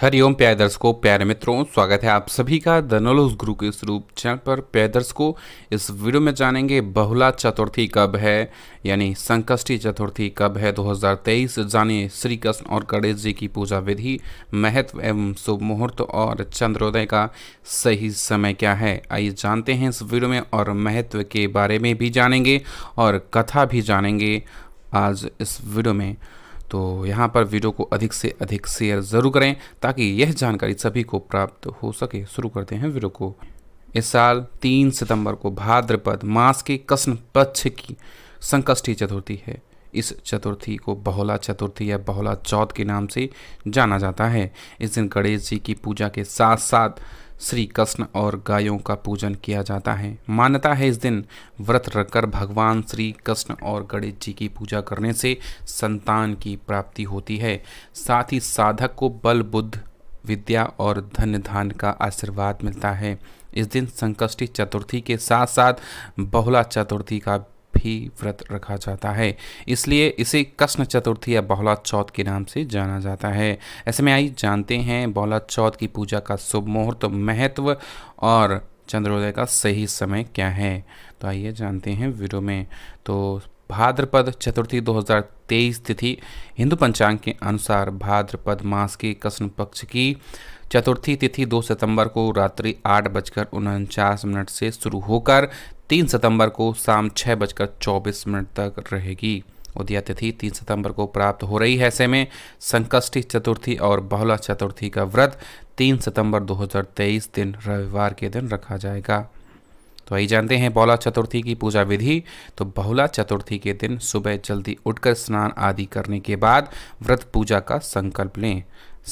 हरिओम प्यारे दर्शकों प्यारे मित्रों स्वागत है आप सभी का द नोलोज गुरु के इस रूप चैनल पर प्यारे दर्शकों इस वीडियो में जानेंगे बहुला चतुर्थी कब है यानी संकष्टी चतुर्थी कब है 2023 जानिए श्री कृष्ण और गणेश जी की पूजा विधि महत्व एवं शुभ मुहूर्त और चंद्रोदय का सही समय क्या है आइए जानते हैं इस वीडियो में और महत्व के बारे में भी जानेंगे और कथा भी जानेंगे आज इस वीडियो में तो यहाँ पर वीडियो को अधिक से अधिक शेयर ज़रूर करें ताकि यह जानकारी सभी को प्राप्त हो सके शुरू करते हैं वीडियो को इस साल तीन सितंबर को भाद्रपद मास के कृष्ण पक्ष की संकष्टी चतुर्थी है इस चतुर्थी को बहुला चतुर्थी या बहुला चौथ के नाम से जाना जाता है इस दिन गणेश जी की पूजा के साथ साथ श्री कृष्ण और गायों का पूजन किया जाता है मान्यता है इस दिन व्रत रखकर भगवान श्री कृष्ण और गणेश जी की पूजा करने से संतान की प्राप्ति होती है साथ ही साधक को बल बुद्ध विद्या और धन धान का आशीर्वाद मिलता है इस दिन संकष्टी चतुर्थी के साथ साथ बहुला चतुर्थी का ही व्रत रखा जाता है इसलिए इसे कृष्ण चतुर्थी या बहुला चौथ के नाम से जाना जाता है ऐसे में आई जानते हैं बहुला चौथ की पूजा का शुभ मुहूर्त महत्व और चंद्रोदय का सही समय क्या है तो आइए जानते हैं वीडियो में तो भाद्रपद चतुर्थी 2023 तिथि हिंदू पंचांग के अनुसार भाद्रपद मास के कृष्ण पक्ष की चतुर्थी तिथि 2 सितंबर को रात्रि आठ बजकर उनचास मिनट से शुरू होकर 3 सितंबर को शाम छः बजकर चौबीस मिनट तक रहेगी उदया तिथि तीन सितंबर को प्राप्त हो रही है ऐसे में संकष्टी चतुर्थी और बहुला चतुर्थी का व्रत तीन सितंबर 2023 दिन रविवार के दिन रखा जाएगा तो आइए जानते हैं बौला चतुर्थी की पूजा विधि तो बहुला चतुर्थी के दिन सुबह जल्दी उठकर स्नान आदि करने के बाद व्रत पूजा का संकल्प लें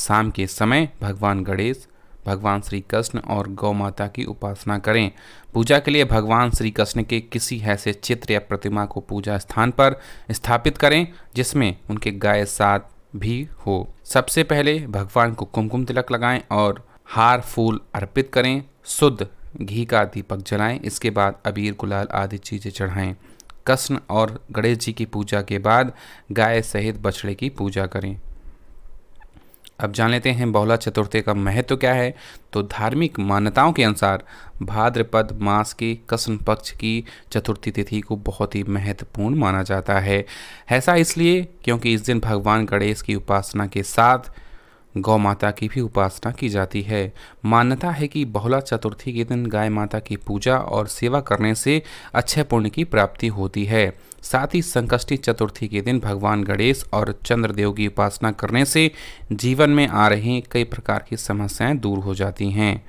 शाम के समय भगवान गणेश भगवान श्री कृष्ण और गौ माता की उपासना करें पूजा के लिए भगवान श्री कृष्ण के किसी ऐसे चित्र या प्रतिमा को पूजा स्थान पर स्थापित करें जिसमें उनके गाय साथ भी हो सबसे पहले भगवान को कुमकुम तिलक लगाएं और हार फूल अर्पित करें शुद्ध घी का दीपक जलाएं इसके बाद अबीर गुलाल आदि चीज़ें चढ़ाएं कृष्ण और गणेश जी की पूजा के बाद गाय सहित बछड़े की पूजा करें अब जान लेते हैं बहुला चतुर्थी का महत्व तो क्या है तो धार्मिक मान्यताओं के अनुसार भाद्रपद मास की कृष्ण पक्ष की चतुर्थी तिथि को बहुत ही महत्वपूर्ण माना जाता है ऐसा इसलिए क्योंकि इस दिन भगवान गणेश की उपासना के साथ गौ माता की भी उपासना की जाती है मान्यता है कि बहुला चतुर्थी के दिन गाय माता की पूजा और सेवा करने से अच्छे पुण्य की प्राप्ति होती है साथ ही संकष्टी चतुर्थी के दिन भगवान गणेश और चंद्रदेव की उपासना करने से जीवन में आ रही कई प्रकार की समस्याएं दूर हो जाती हैं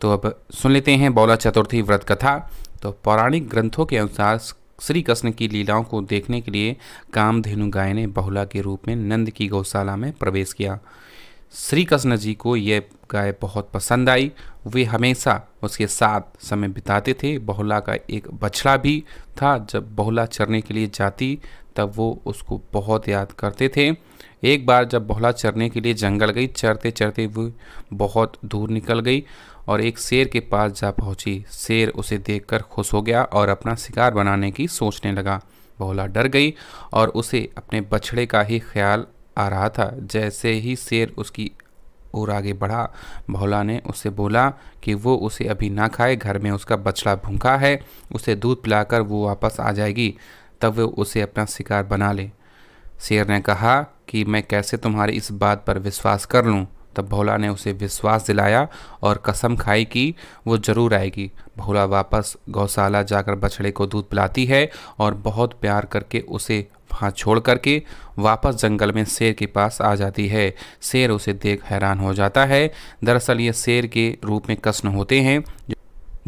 तो अब सुन लेते हैं बौला चतुर्थी व्रत कथा तो पौराणिक ग्रंथों के अनुसार श्री कृष्ण की लीलाओं को देखने के लिए कामधेनु गाय ने बहुला के रूप में नंद की गौशाला में प्रवेश किया श्री कृष्ण जी को ये गाय बहुत पसंद आई वे हमेशा उसके साथ समय बिताते थे बहुला का एक बछड़ा भी था जब बहुला चरने के लिए जाती तब वो उसको बहुत याद करते थे एक बार जब बहुला चरने के लिए जंगल गई चरते चरते वो बहुत दूर निकल गई और एक शेर के पास जा पहुंची शेर उसे देखकर खुश हो गया और अपना शिकार बनाने की सोचने लगा बहुला डर गई और उसे अपने बछड़े का ही ख्याल आ रहा था जैसे ही शेर उसकी और आगे बढ़ा भोला ने उससे बोला कि वो उसे अभी ना खाए घर में उसका बछड़ा भूखा है उसे दूध पिलाकर वो वापस आ जाएगी तब वो उसे अपना शिकार बना ले शेर ने कहा कि मैं कैसे तुम्हारी इस बात पर विश्वास कर लूँ तब भोला ने उसे विश्वास दिलाया और कसम खाई कि वो ज़रूर आएगी भोला वापस गौशाला जाकर बछड़े को दूध पिलाती है और बहुत प्यार करके उसे वहाँ छोड़ करके वापस जंगल में शेर के पास आ जाती है शेर उसे देख हैरान हो जाता है दरअसल ये शेर के रूप में कृष्ण होते हैं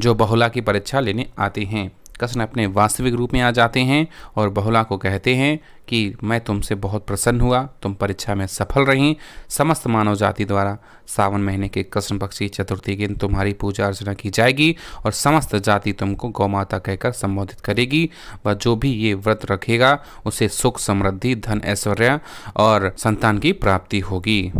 जो बहुला की परीक्षा लेने आते हैं कृष्ण अपने वास्तविक रूप में आ जाते हैं और बहुला को कहते हैं कि मैं तुमसे बहुत प्रसन्न हुआ तुम परीक्षा में सफल रहीं समस्त मानव जाति द्वारा सावन महीने के कृष्ण पक्षी चतुर्थी दिन तुम्हारी पूजा अर्चना की जाएगी और समस्त जाति तुमको गौ माता कहकर संबोधित करेगी व जो भी ये व्रत रखेगा उसे सुख समृद्धि धन ऐश्वर्य और संतान की प्राप्ति होगी